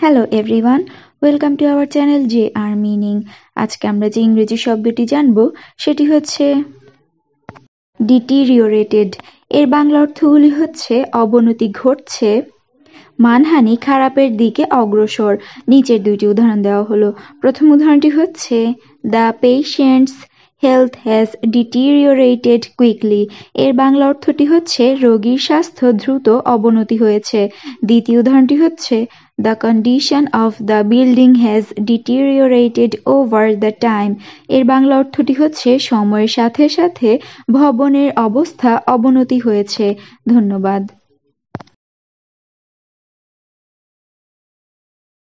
hello everyone welcome to our channel J R meaning আজকে আমরা যে ইংরেজি শব্দটি জানব সেটি হচ্ছে ডিটিরিওরেটেড এর বাংলা অর্থগুলি হচ্ছে অবনতি ঘটছে মানহানি খারাপের দিকে অগ্রসর নিচের দুইটি উদাহরণ দেওয়া হলো প্রথম উদাহরণটি হচ্ছে the patient's health has deteriorated quickly এর বাংলা অর্থটি হচ্ছে রোগীর স্বাস্থ্য দ্রুত অবনতি হয়েছে দ্বিতীয় উদাহরণটি হচ্ছে the condition of the building has deteriorated over the time এর বাংলা অর্থটি হচ্ছে সময়ের সাথে সাথে ভবনের অবস্থা অবনতি হয়েছে ধন্যবাদ